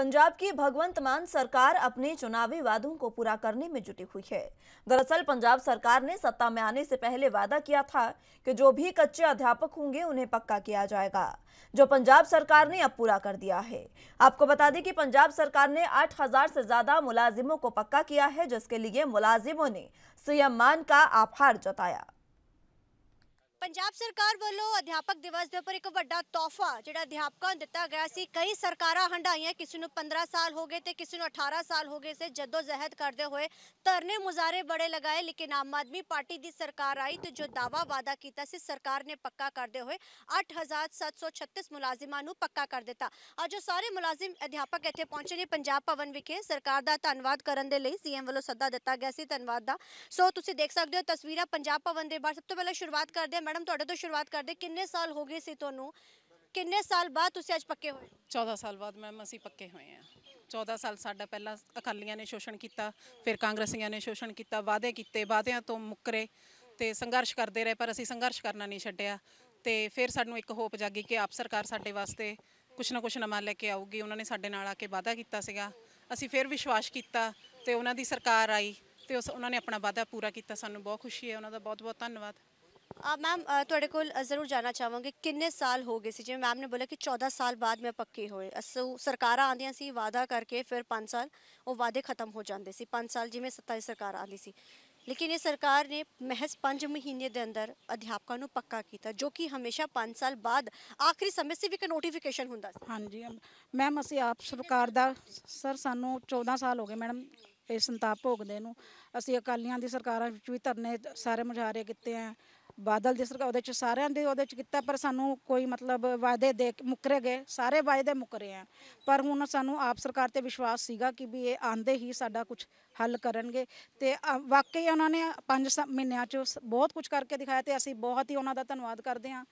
पंजाब की भगवंत मान सरकार अपने चुनावी वादों को पूरा करने में जुटी हुई है दरअसल पंजाब सरकार ने सत्ता में आने से पहले वादा किया था कि जो भी कच्चे अध्यापक होंगे उन्हें पक्का किया जाएगा जो पंजाब सरकार ने अब पूरा कर दिया है आपको बता दें कि पंजाब सरकार ने 8000 से ज्यादा मुलाजिमों को पक्का किया है जिसके लिए मुलाजिमों ने सीएम मान का आभार जताया ਪੰਜਾਬ ਸਰਕਾਰ ਵੱਲੋਂ ਅਧਿਆਪਕ ਦਿਵਸ ਦੇ ਉੱਪਰ ਇੱਕ ਵੱਡਾ ਤੋਹਫਾ ਜਿਹੜਾ ਅਧਿਆਪਕਾਂ ਨੂੰ ਦਿੱਤਾ ਗਿਆ ਸੀ ਕਈ ਸਰਕਾਰਾਂ ਹੰਡਾਈਆਂ ਕਿਸੇ ਨੂੰ 15 ਸਾਲ ਹੋ ਗਏ ਤੇ ਕਿਸੇ ਨੂੰ 18 ਸਾਲ ਹੋ ਗਏ ਸੇ ਜਦੋਂ ਜ਼ਹਿਦ ਕਰਦੇ ਹੋਏ ਧਰਨੇ ਮੁਜ਼ਾਰੇ ਬੜੇ ਲਗਾਏ ਲੇਕਿਨ ਆਮ ਆਦਮੀ ਪਾਰਟੀ ਦੀ ਸਰਕਾਰ ਆਈ ਤੇ ਜੋ ਦਾਵਾ ਵਾਦਾ ਕੀਤਾ ਸੀ ਸਰਕਾਰ ਨੇ ਪੱਕਾ ਕਰਦੇ ਹੋਏ 8736 ਮੁਲਾਜ਼ਮਾਂ ਨੂੰ ਪੱਕਾ ਕਰ ਦਿੱਤਾ ਅੱਜ ਉਹ ਸਾਰੇ ਮੁਲਾਜ਼ਮ ਅਧਿਆਪਕ ਇੱਥੇ ਪਹੁੰਚੇ ਨੇ ਪੰਜਾਬ ਭਵਨ ਵਿਖੇ ਸਰਕਾਰ ਦਾ ਧੰਨਵਾਦ ਕਰਨ ਦੇ ਲਈ ਸੀਐਮ ਵੱਲੋਂ ਸੱਦਾ ਦਿੱਤਾ ਗਿਆ ਸੀ ਧੰਨਵਾਦ ਦਾ ਸੋ ਤੁਸੀਂ ਦੇਖ ਸਕਦੇ ਹੋ ਤਸਵੀਰਾਂ ਪੰਜਾਬ ਭਵਨ ਦੇ ਬਾਹਰ ਸਭ ਤੋਂ ਪਹਿਲਾਂ ਸ਼ੁਰੂਆਤ ਕਰਦੇ ਹਾਂ ਮੈਡਮ ਤੁਹਾਡੇ ਤੋਂ ਸ਼ੁਰੂਆਤ ਕਰਦੇ ਕਿੰਨੇ ਸਾਲ ਹੋ ਗਏ ਸੀ ਤੁਹਾਨੂੰ ਕਿੰਨੇ ਸਾਲ ਬਾਅਦ ਤੁਸੀਂ ਅੱਜ ਪੱਕੇ ਹੋਏ 14 ਸਾਲ ਬਾਅਦ ਮੈਮ ਅਸੀਂ ਪੱਕੇ ਹੋਏ ਆ 14 ਸਾਲ ਸਾਡਾ ਪਹਿਲਾਂ ਅਕਾਲੀਆਂ ਨੇ ਸ਼ੋਸ਼ਣ ਕੀਤਾ ਫਿਰ ਕਾਂਗਰਸੀਆਂ ਨੇ ਸ਼ੋਸ਼ਣ ਕੀਤਾ ਵਾਅਦੇ ਕੀਤੇ ਵਾਅਦਿਆਂ ਤੋਂ ਮੁੱਕਰੇ ਤੇ ਸੰਘਰਸ਼ ਕਰਦੇ ਰਹੇ ਪਰ ਅਸੀਂ ਸੰਘਰਸ਼ ਕਰਨਾ ਨਹੀਂ ਛੱਡਿਆ ਤੇ ਫਿਰ ਸਾਨੂੰ ਇੱਕ ਹੋਪ ਜਾਗੀ ਕਿ ਆਪ ਸਰਕਾਰ ਸਾਡੇ ਵਾਸਤੇ ਕੁਛ ਨਾ ਕੁਛ ਨਵਾਂ ਲੈ ਕੇ ਆਊਗੀ ਉਹਨਾਂ ਨੇ ਸਾਡੇ ਨਾਲ ਆ ਕੇ ਵਾਅਦਾ ਕੀਤਾ ਸੀਗਾ ਅਸੀਂ ਫਿਰ ਵਿਸ਼ਵਾਸ ਕੀਤਾ ਤੇ ਉਹਨਾਂ ਦੀ ਸਰਕਾਰ ਆਈ ਤੇ ਉਹਨਾਂ ਨੇ ਆਪਣਾ ਵਾਅਦਾ ਪੂਰਾ ਕੀਤਾ ਸਾਨੂੰ ਬਹੁਤ ਖੁਸ਼ੀ ਹੈ ਉਹਨਾਂ ਦਾ ਬਹੁਤ ਬਹੁਤ ਧੰਨਵਾਦ ਮੈਮ ਤੁਹਾਡੇ ਕੋਲ ਜ਼ਰੂਰ ਜਾਣਾ ਚਾਹਾਂਗੇ ਕਿੰਨੇ ਸਾਲ ਹੋ ਗਏ ਸੀ ਜਿਵੇਂ ਮੈਮ ਨੇ ਬੋਲਿਆ ਕਿ 14 ਸਾਲ ਬਾਅਦ ਮੈਂ ਪੱਕੇ ਹੋਏ ਅਸੂ ਸਰਕਾਰਾਂ ਆਂਦੀਆਂ ਸੀ ਵਾਅਦਾ ਕਰਕੇ ਫਿਰ 5 ਸਾਲ ਉਹ ਵਾਅਦੇ ਖਤਮ ਹੋ ਜਾਂਦੇ ਸੀ 5 ਸਾਲ ਜਿਵੇਂ ਸੱਤਾ ਸਰਕਾਰ ਆਂਦੀ ਸੀ ਲੇਕਿਨ ਇਹ ਸਰਕਾਰ ਨੇ ਮਹਿਜ਼ 5 ਮਹੀਨੇ ਦੇ ਅੰਦਰ ਅਧਿਆਪਕਾਂ ਨੂੰ ਪੱਕਾ ਕੀਤਾ ਜੋ ਕਿ ਹਮੇਸ਼ਾ 5 ਸਾਲ ਬਾਅਦ ਆਖਰੀ ਸਮੇਂ ਸੇ ਵੀ ਇੱਕ ਨੋਟੀਫਿਕੇਸ਼ਨ ਹੁੰਦਾ ਸੀ ਹਾਂਜੀ ਮੈਮ ਅਸੀਂ ਆਪ ਸਰਕਾਰ ਦਾ ਸਰ ਸਾਨੂੰ 14 ਸਾਲ ਹੋ ਗਏ ਮੈਡਮ ਇਹ ਸੰਤਾਪ ਭੋਗਦੇ ਨੂੰ ਅਸੀਂ ਅਕਾਲੀਆਂ ਦੀ ਸਰਕਾਰਾਂ ਵਿੱਚ ਵੀ ਧਰਨੇ ਸਾਰੇ ਮੁਜਾਰੇ ਕੀਤੇ ਆ ਬਾਦਲ ਦੀ ਸਰਕਾਰ ਉਹਦੇ ਚ ਸਾਰਿਆਂ ਦੇ ਉਹਦੇ ਚ ਕੀਤਾ ਪਰ ਸਾਨੂੰ ਕੋਈ ਮਤਲਬ ਵਾਅਦੇ ਦੇ ਮੁਕਰੇ ਗਏ ਸਾਰੇ ਵਾਅਦੇ ਮੁਕਰੇ ਆ ਪਰ ਹੁਣ ਸਾਨੂੰ ਆਪ ਸਰਕਾਰ ਤੇ ਵਿਸ਼ਵਾਸ ਸੀਗਾ ਕਿ ਵੀ ਇਹ ਆਂਦੇ ਹੀ ਸਾਡਾ ਕੁਝ ਹੱਲ ਕਰਨਗੇ ਤੇ ਵਾਕਈ ਉਹਨਾਂ ਨੇ 5 ਮਹੀਨਿਆਂ ਚ ਬਹੁਤ ਕੁਝ ਕਰਕੇ ਦਿਖਾਇਆ ਤੇ ਅਸੀਂ ਬਹੁਤ ਹੀ ਉਹਨਾਂ ਦਾ ਧੰਨਵਾਦ ਕਰਦੇ ਆ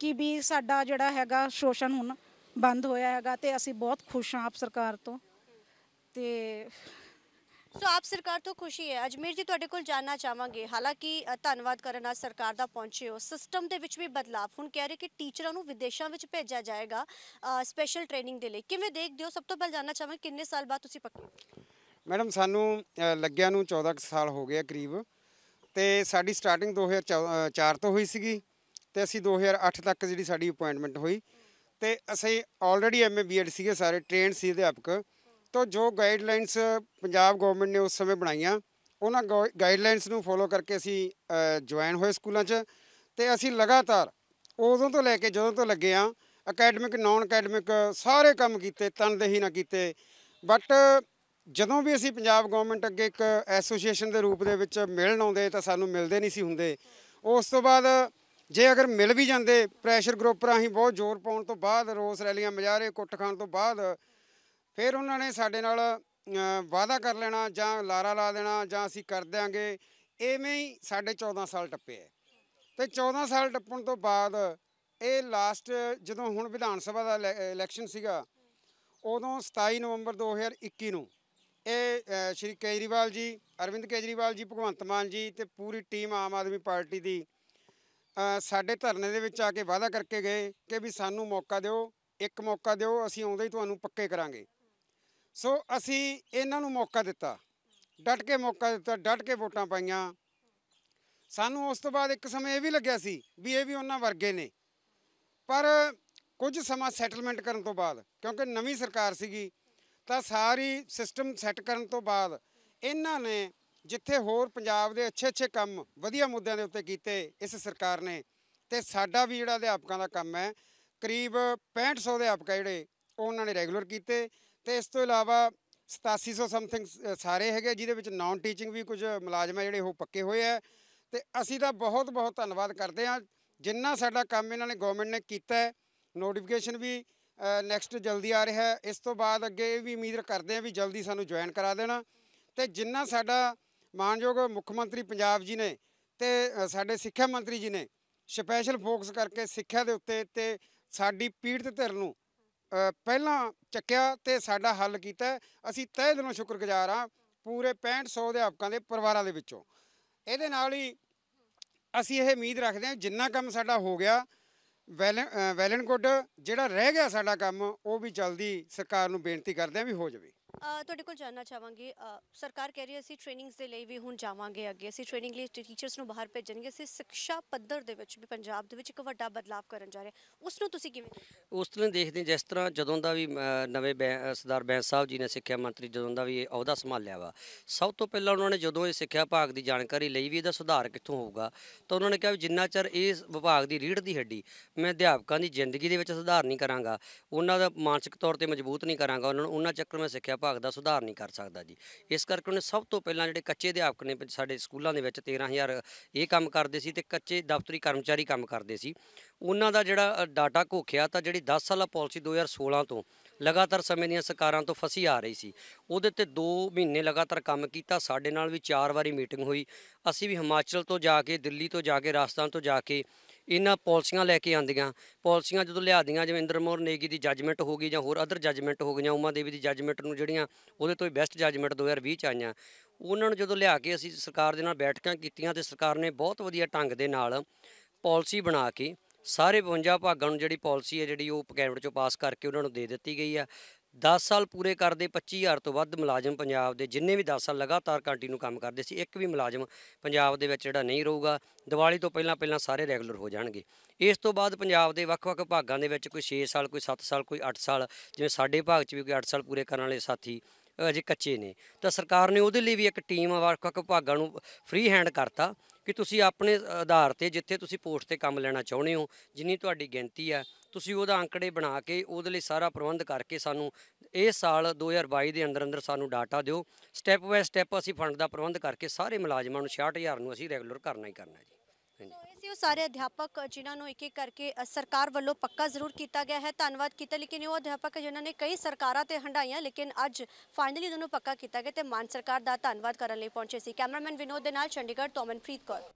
ਕਿ ਵੀ ਸਾਡਾ ਜਿਹੜਾ ਹੈਗਾ ਸ਼ੋਸ਼ਣ ਹੁਣ ਬੰਦ ਹੋਇਆ ਹੈਗਾ ਤੇ ਅਸੀਂ ਬਹੁਤ ਖੁਸ਼ ਹਾਂ ਆਪ ਸਰਕਾਰ ਤੋਂ ਤੇ ਸੋ ਆਪ ਸਰਕਾਰ ਤੋਂ ਖੁਸ਼ੀ ਹੈ ਅਜਮੇਰ ਜੀ ਤੁਹਾਡੇ ਕੋਲ ਜਾਨਣਾ ਚਾਹਾਂਗੇ ਹਾਲਾਂਕਿ ਧੰਨਵਾਦ ਕਰਨ ਆ ਸਰਕਾਰ ਦਾ ਪਹੁੰਚੇ ਹੋ ਸਿਸਟਮ ਦੇ ਵਿੱਚ ਵੀ ਬਦਲਾਅ ਹੁਣ ਕਹਿ ਰਹੇ ਕਿ ਟੀਚਰਾਂ ਨੂੰ ਵਿਦੇਸ਼ਾਂ ਵਿੱਚ ਭੇਜਿਆ ਜਾਏਗਾ ਸਪੈਸ਼ਲ ਟ੍ਰੇਨਿੰਗ ਦੇ ਲਈ ਕਿਵੇਂ ਦੇਖਦੇ ਹੋ ਸਭ ਤੋਂ ਪਹਿਲਾਂ ਜਾਨਣਾ ਚਾਹਾਂਗੇ ਕਿੰਨੇ ਸਾਲ ਬਾਅਦ ਤੁਸੀਂ ਪੱਕੇ ਮੈਡਮ ਸਾਨੂੰ ਲੱਗਿਆ ਨੂੰ 14 ਸਾਲ ਹੋ ਗਏ ਕਰੀਬ ਤੇ ਸਾਡੀ ਸਟਾਰਟਿੰਗ 2004 ਤੋਂ ਹੋਈ ਸੀਗੀ ਤੇ ਅਸੀਂ 2008 ਤੱਕ ਜਿਹੜੀ ਸਾਡੀ ਅਪਾਇੰਟਮੈਂਟ ਹੋਈ ਤੇ ਅਸੀਂ ਆਲਰੇਡੀ ਐਮਏ ਬੀਐਡ ਸੀਗੇ ਸਾਰੇ ਟ੍ਰੇਨਡ ਸੀ ਅਧਿਆਪਕ ਤਾਂ ਜੋ ਗਾਈਡਲਾਈਨਸ ਪੰਜਾਬ ਗਵਰਨਮੈਂਟ ਨੇ ਉਸ ਸਮੇਂ ਬਣਾਈਆਂ ਉਹਨਾਂ ਗਾਈਡਲਾਈਨਸ ਨੂੰ ਫੋਲੋ ਕਰਕੇ ਅਸੀਂ ਜੁਆਇਨ ਹੋਏ ਸਕੂਲਾਂ 'ਚ ਤੇ ਅਸੀਂ ਲਗਾਤਾਰ ਉਦੋਂ ਤੋਂ ਲੈ ਕੇ ਜਦੋਂ ਤੋਂ ਲੱਗੇ ਆ ਅਕੈਡਮਿਕ ਨਾਨ ਅਕੈਡਮਿਕ ਸਾਰੇ ਕੰਮ ਕੀਤੇ ਤਨਦੇਹੀ ਨਾ ਕੀਤੇ ਬਟ ਜਦੋਂ ਵੀ ਅਸੀਂ ਪੰਜਾਬ ਗਵਰਨਮੈਂਟ ਅੱਗੇ ਇੱਕ ਐਸੋਸੀਏਸ਼ਨ ਦੇ ਰੂਪ ਦੇ ਵਿੱਚ ਮਿਲਣ ਆਉਂਦੇ ਤਾਂ ਸਾਨੂੰ ਮਿਲਦੇ ਨਹੀਂ ਸੀ ਹੁੰਦੇ ਉਸ ਤੋਂ ਬਾਅਦ ਜੇ ਅਗਰ ਮਿਲ ਵੀ ਜਾਂਦੇ ਪ੍ਰੈਸ਼ਰ ਗਰੁੱਪ ਰਾਹੀਂ ਬਹੁਤ ਜ਼ੋਰ ਪਾਉਣ ਤੋਂ ਬਾਅਦ ਰੋਸ ਰੈਲੀਆਂ ਮਜਾਰੇ ਕੁੱਟਖਾਨ ਤੋਂ ਬਾਅਦ ਫਿਰ ਉਹਨਾਂ ਨੇ ਸਾਡੇ ਨਾਲ ਵਾਅਦਾ ਕਰ ਲੈਣਾ ਜਾਂ ਲਾਰਾ ਲਾ ਦੇਣਾ ਜਾਂ ਅਸੀਂ ਕਰ ਦਿਆਂਗੇ ਐਵੇਂ ਹੀ ਸਾਡੇ 14 ਸਾਲ ਟੱਪੇ ਐ ਤੇ 14 ਸਾਲ ਟੱਪਣ ਤੋਂ ਬਾਅਦ ਇਹ ਲਾਸਟ ਜਦੋਂ ਹੁਣ ਵਿਧਾਨ ਸਭਾ ਦਾ ਇਲੈਕਸ਼ਨ ਸੀਗਾ ਉਦੋਂ 27 ਨਵੰਬਰ 2021 ਨੂੰ ਇਹ ਸ਼੍ਰੀ ਕੇਜਰੀਵਾਲ ਜੀ ਅਰਵਿੰਦ ਕੇਜਰੀਵਾਲ ਜੀ ਭਗਵੰਤ ਮਾਨ ਜੀ ਤੇ ਪੂਰੀ ਟੀਮ ਆਮ ਆਦਮੀ ਪਾਰਟੀ ਦੀ ਸਾਡੇ ਧਰਨੇ ਦੇ ਵਿੱਚ ਆ ਕੇ ਵਾਅਦਾ ਕਰਕੇ ਗਏ ਕਿ ਵੀ ਸਾਨੂੰ ਮੌਕਾ ਦਿਓ ਇੱਕ ਮੌਕਾ ਦਿਓ ਅਸੀਂ ਆਉਂਦੇ ਹੀ ਤੁਹਾਨੂੰ ਪੱਕੇ ਕਰਾਂਗੇ ਸੋ ਅਸੀਂ ਇਹਨਾਂ ਨੂੰ ਮੌਕਾ ਦਿੱਤਾ ਡਟ ਕੇ ਮੌਕਾ ਦਿੱਤਾ ਡਟ ਕੇ ਵੋਟਾਂ ਪਾਈਆਂ ਸਾਨੂੰ ਉਸ ਤੋਂ ਬਾਅਦ ਇੱਕ ਸਮੇਂ ਇਹ ਵੀ ਲੱਗਿਆ ਸੀ ਵੀ ਇਹ ਵੀ ਉਹਨਾਂ ਵਰਗੇ ਨੇ ਪਰ ਕੁਝ ਸਮਾਂ ਸੈਟਲਮੈਂਟ ਕਰਨ ਤੋਂ ਬਾਅਦ ਕਿਉਂਕਿ ਨਵੀਂ ਸਰਕਾਰ ਸੀਗੀ ਤਾਂ ਸਾਰੀ ਸਿਸਟਮ ਸੈੱਟ ਕਰਨ ਤੋਂ ਬਾਅਦ ਇਹਨਾਂ ਨੇ ਜਿੱਥੇ ਹੋਰ ਪੰਜਾਬ ਦੇ ਅੱਛੇ ਅੱਛੇ ਕੰਮ ਵਧੀਆ ਮੁੱਦਿਆਂ ਦੇ ਉੱਤੇ ਕੀਤੇ ਇਸ ਸਰਕਾਰ ਨੇ ਤੇ ਸਾਡਾ ਵੀ ਜਿਹੜਾ ਅਧਿਆਪਕਾਂ ਦਾ ਕੰਮ ਹੈ ਕਰੀਬ 6500 ਅਧਿਆਪਕ ਜਿਹੜੇ ਉਹਨਾਂ ਨੇ ਰੈਗੂਲਰ ਕੀਤੇ ਤੇ ਇਸ ਤੋਂ ਇਲਾਵਾ 8700 ਸਮਥਿੰਗ ਸਾਰੇ ਹੈਗੇ ਜਿਹਦੇ ਵਿੱਚ ਨਾਨ ਟੀਚਿੰਗ ਵੀ ਕੁਝ ਮੁਲਾਜ਼ਮ ਹੈ ਜਿਹੜੇ ਉਹ ਪੱਕੇ ਹੋਏ ਆ ਤੇ ਅਸੀਂ ਤਾਂ ਬਹੁਤ ਬਹੁਤ ਧੰਨਵਾਦ ਕਰਦੇ ਹਾਂ ਜਿੰਨਾ ਸਾਡਾ ਕੰਮ ਇਹਨਾਂ ਨੇ ਗਵਰਨਮੈਂਟ ਨੇ ਕੀਤਾ ਹੈ ਨੋਟੀਫਿਕੇਸ਼ਨ ਵੀ ਨੈਕਸਟ ਜਲਦੀ ਆ ਰਿਹਾ ਹੈ ਇਸ ਤੋਂ ਬਾਅਦ ਅੱਗੇ ਇਹ ਵੀ ਉਮੀਦ ਕਰਦੇ ਹਾਂ ਵੀ ਜਲਦੀ ਸਾਨੂੰ ਜੁਆਇਨ ਕਰਾ ਦੇਣਾ ਤੇ ਜਿੰਨਾ ਸਾਡਾ ਮਾਨਯੋਗ ਮੁੱਖ ਮੰਤਰੀ ਪੰਜਾਬ ਜੀ ਨੇ ਤੇ ਸਾਡੇ ਸਿੱਖਿਆ ਮੰਤਰੀ ਜੀ ਨੇ ਸਪੈਸ਼ਲ ਫੋਕਸ ਕਰਕੇ ਸਿੱਖਿਆ ਦੇ ਉੱਤੇ ਤੇ ਸਾਡੀ ਪੀੜਤ ਧਿਰ ਨੂੰ ਪਹਿਲਾਂ ਚੱਕਿਆ ਤੇ ਸਾਡਾ ਹੱਲ ਕੀਤਾ ਅਸੀਂ ਤਹਿ ਦਿਲੋਂ ਸ਼ੁਕਰਗੁਜ਼ਾਰ ਆ ਪੂਰੇ 6500 ਅਧਿਆਪਕਾਂ ਦੇ ਪਰਿਵਾਰਾਂ ਦੇ ਵਿੱਚੋਂ ਇਹਦੇ ਨਾਲ ਹੀ ਅਸੀਂ ਇਹ ਉਮੀਦ ਰੱਖਦੇ ਹਾਂ ਜਿੰਨਾ ਕੰਮ ਸਾਡਾ ਹੋ ਗਿਆ ਵੈਲਨ ਗੁੱਡ ਜਿਹੜਾ ਰਹਿ ਗਿਆ ਸਾਡਾ ਕੰਮ ਉਹ ਵੀ ਜਲਦੀ ਸਰਕਾਰ ਨੂੰ ਬੇਨਤੀ ਕਰਦੇ ਆ ਵੀ ਹੋ ਜਾਵੇ ਤੁਹਾਡੇ ਕੋਲ ਜਾਨਣਾ ਚਾਹਾਂਗੇ ਸਰਕਾਰ ਕਹਿ ਰਹੀ ਹੈ ਅਸੀਂ ਟ੍ਰੇਨਿੰਗਸ ਦੇ ਲਈ ਵੀ ਹੁਣ ਜਾਵਾਂਗੇ ਅੱਗੇ ਅਸੀਂ ਟ੍ਰੇਨਿੰਗ ਲਈ ਟੀਚਰਸ ਨੂੰ ਬਾਹਰ ਭੇਜਣਗੇ ਅਸੀਂ ਸਿੱਖਿਆ ਪੱਧਰ ਦੇ ਵਿੱਚ ਵੀ ਪੰਜਾਬ ਦੇ ਵਿੱਚ ਇੱਕ ਵੱਡਾ ਬਦਲਾਅ ਕਰਨ ਜਾ ਰਹੇ ਉਸ ਨੂੰ ਤੁਸੀਂ ਕਿਵੇਂ ਉਸ ਤਰ੍ਹਾਂ ਦੇਖਦੇ ਜਿਸ ਤਰ੍ਹਾਂ ਜਦੋਂ ਦਾ ਵੀ ਨਵੇਂ ਸਰਦਾਰ ਬੈਂਸ ਸਾਹਿਬ ਜੀ ਨੇ ਸਿੱਖਿਆ ਮੰਤਰੀ ਜਦੋਂ ਦਾ ਵੀ ਇਹ ਅਹੁਦਾ ਸੰਭਾਲਿਆ ਵਾ ਸਭ ਤੋਂ ਪਹਿਲਾਂ ਉਹਨਾਂ ਨੇ ਜਦੋਂ ਇਹ ਸਿੱਖਿਆ ਭਾਗ ਦੀ ਜਾਣਕਾਰੀ ਲਈ ਵੀ ਇਹਦਾ ਸੁਧਾਰ ਕਿੱਥੋਂ ਹੋਊਗਾ ਤਾਂ ਉਹਨਾਂ ਨੇ ਕਿਹਾ ਵੀ ਜਿੰਨਾ ਚਿਰ ਇਸ ਵਿਭਾਗ ਦੀ ਰੀੜ ਦੀ ਹੱਡੀ ਮੈਂ ਅਧਿਆਪਕਾਂ ਦੀ ਜ਼ਿੰਦਗੀ ਦੇ ਵਿੱਚ ਸੁਧਾਰ ਨਹੀਂ ਕਰਾਂਗਾ ਉਹਨਾਂ ਦਾ ਮਾਨਸਿਕ ਤੌਰ ਤੇ ਮਜ਼ਬੂਤ ਨਹੀਂ ਕਰਾਂਗਾ ਉਹਨਾਂ ਨੂੰ ਉਹਨਾਂ ਚੱਕਰ ਮੈਂ ਸਿੱਖਿਆ ਵਿਭਾਗ ਦਾ ਸੁਧਾਰ ਨਹੀਂ ਕਰ ਸਕਦਾ ਜੀ ਇਸ ਕਰਕੇ ਉਹਨੇ ਸਭ ਤੋਂ ਪਹਿਲਾਂ ਜਿਹੜੇ ਕੱਚੇ ਅਧਿਆਪਕ ਨੇ ਸਾਡੇ ਸਕੂਲਾਂ ਦੇ ਵਿੱਚ 13000 ਇਹ ਕੰਮ ਕਰਦੇ ਸੀ ਤੇ ਕੱਚੇ ਦਫ਼ਤਰੀ ਕਰਮਚਾਰੀ ਕੰਮ ਕਰਦੇ ਸੀ ਉਹਨਾਂ ਦਾ ਜਿਹੜਾ ਡਾਟਾ ਘੋਖਿਆ ਤਾਂ ਜਿਹੜੀ 10 ਸਾਲਾ ਪਾਲਿਸੀ 2016 ਤੋਂ ਲਗਾਤਾਰ ਸਮੇਂ ਦੀਆਂ ਸਰਕਾਰਾਂ ਤੋਂ ਫਸੀ ਆ ਰਹੀ ਸੀ ਉਹਦੇ ਤੇ 2 ਮਹੀਨੇ ਲਗਾਤਾਰ ਕੰਮ ਕੀਤਾ ਸਾਡੇ ਨਾਲ ਵੀ 4 ਵਾਰੀ ਮੀਟਿੰਗ ਹੋਈ ਅਸੀਂ ਵੀ ਹਿਮਾਚਲ ਤੋਂ ਜਾ ਕੇ ਦਿੱਲੀ ਤੋਂ ਜਾ ਕੇ ਰਾਜਸਥਾਨ ਤੋਂ ਜਾ ਕੇ ਇਹਨਾਂ ਪਾਲਿਸੀਆਂ ਲੈ ਕੇ ਆਂਦੀਆਂ ਪਾਲਿਸੀਆਂ ਜਦੋਂ ਲਿਆਦੀਆਂ ਜਿਵੇਂ ਇੰਦਰ ਨੇਗੀ ਦੀ ਜੱਜਮੈਂਟ ਹੋ ਗਈ ਜਾਂ ਹੋਰ ਅਦਰ ਜੱਜਮੈਂਟ ਹੋ ਗਈਆਂ ਉਮਾ ਦੇਵੀ ਦੀ ਜੱਜਮੈਂਟ ਨੂੰ ਜਿਹੜੀਆਂ ਉਹਦੇ ਤੋਂ ਬੈਸਟ ਜੱਜਮੈਂਟ 2020 ਚ ਆਈਆਂ ਉਹਨਾਂ ਨੂੰ ਜਦੋਂ ਲਿਆ ਕੇ ਅਸੀਂ ਸਰਕਾਰ ਦੇ ਨਾਲ ਬੈਠਕਾਂ ਕੀਤੀਆਂ ਤੇ ਸਰਕਾਰ ਨੇ ਬਹੁਤ ਵਧੀਆ ਢੰਗ ਦੇ ਨਾਲ ਪਾਲਿਸੀ ਬਣਾ ਕੇ ਸਾਰੇ 52 ਭਾਗਾਂ ਨੂੰ ਜਿਹੜੀ ਪਾਲਿਸੀ ਹੈ ਜਿਹੜੀ ਉਹ ਕੈਬਨਿਟ ਚੋਂ ਪਾਸ ਕਰਕੇ ਉਹਨਾਂ ਨੂੰ ਦੇ ਦਿੱਤੀ ਗਈ ਆ 10 ਸਾਲ ਪੂਰੇ ਕਰਦੇ 25000 ਤੋਂ ਵੱਧ ਮੁਲਾਜ਼ਮ ਪੰਜਾਬ ਦੇ ਜਿੰਨੇ ਵੀ 10 ਸਾਲ ਲਗਾਤਾਰ ਕੰਟੀਨਿਊ ਕੰਮ ਕਰਦੇ ਸੀ ਇੱਕ ਵੀ ਮੁਲਾਜ਼ਮ ਪੰਜਾਬ ਦੇ ਵਿੱਚ ਜਿਹੜਾ ਨਹੀਂ ਰਹੂਗਾ ਦੀਵਾਲੀ ਤੋਂ ਪਹਿਲਾਂ ਪਹਿਲਾਂ ਸਾਰੇ ਰੈਗੂਲਰ ਹੋ ਜਾਣਗੇ ਇਸ ਤੋਂ ਬਾਅਦ ਪੰਜਾਬ ਦੇ ਵੱਖ-ਵੱਖ ਭਾਗਾਂ ਦੇ ਵਿੱਚ ਕੋਈ 6 ਸਾਲ ਕੋਈ 7 ਸਾਲ ਕੋਈ 8 ਸਾਲ ਜਿਵੇਂ ਸਾਡੇ ਭਾਗ 'ਚ ਵੀ ਕੋਈ 8 ਸਾਲ ਪੂਰੇ ਕਰਨ ਵਾਲੇ ਸਾਥੀ ਅਜੇ ਕੱਚੇ ਨੇ ਤਾਂ ਸਰਕਾਰ ਨੇ ਉਹਦੇ ਲਈ ਵੀ ਇੱਕ ਟੀਮ ਵੱਖ-ਵੱਖ ਭਾਗਾਂ ਨੂੰ ਫ੍ਰੀ ਹੈਂਡ ਕਰਤਾ ਕਿ ਤੁਸੀਂ ਆਪਣੇ ਆਧਾਰ ਤੇ ਜਿੱਥੇ ਤੁਸੀਂ ਪੋਸਟ ਤੇ ਕੰਮ ਲੈਣਾ ਚਾਹੁੰਦੇ ਹੋ ਜਿੰਨੀ ਤੁਹਾਡੀ ਗਿਣਤੀ ਆ ਤੁਸੀਂ ਉਹਦਾ ਅੰਕੜੇ ਬਣਾ ਕੇ ਉਹਦੇ ਲਈ ਸਾਰਾ ਪ੍ਰਬੰਧ ਕਰਕੇ ਸਾਨੂੰ ਇਸ ਸਾਲ 2022 ਦੇ ਅੰਦਰ ਅੰਦਰ ਸਾਨੂੰ ਡਾਟਾ ਦਿਓ ਸਟੈਪ ਬਾਈ ਸਟੈਪ ਅਸੀਂ ਫੰਡ ਦਾ ਪ੍ਰਬੰਧ ਕਰਕੇ ਸਾਰੇ ਮੁਲਾਜ਼ਮਾਂ ਨੂੰ 66000 ਨੂੰ ਅਸੀਂ ਰੈਗੂਲਰ ਕਰਨਾ ਹੀ ਕਰਨਾ ਹੈ ਜੀ ਸੋ ਇਹ ਸਾਰੇ ਅਧਿਆਪਕ ਜਿਨ੍ਹਾਂ ਨੂੰ ਇੱਕ ਇੱਕ ਕਰਕੇ ਸਰਕਾਰ ਵੱਲੋਂ ਪੱਕਾ ਜ਼ਰੂਰ ਕੀਤਾ ਗਿਆ ਹੈ ਧੰਨਵਾਦ ਕੀਤਾ ਲੇਕਿਨ ਉਹ ਅਧਿਆਪਕ ਜਿਨ੍ਹਾਂ ਨੇ ਕਈ ਸਰਕਾਰਾਂ ਤੇ ਹੰਡਾਈਆਂ ਲੇਕਿਨ ਅੱਜ ਫਾਈਨਲੀ ਉਹਨਾਂ ਨੂੰ ਪੱਕਾ ਕੀਤਾ ਗਿਆ ਤੇ ਮਾਨ ਸਰਕਾਰ ਦਾ ਧੰਨਵਾਦ ਕਰਨ ਲਈ ਪਹੁੰਚੇ ਸੀ ਕੈਮਰਾਮੈਨ ਵਿਨੋਦ ਦੇ ਨਾਲ ਚੰਡੀਗੜ੍ਹ ਤੋਂ ਅਮਨਪ੍ਰੀਤ ਕੌਰ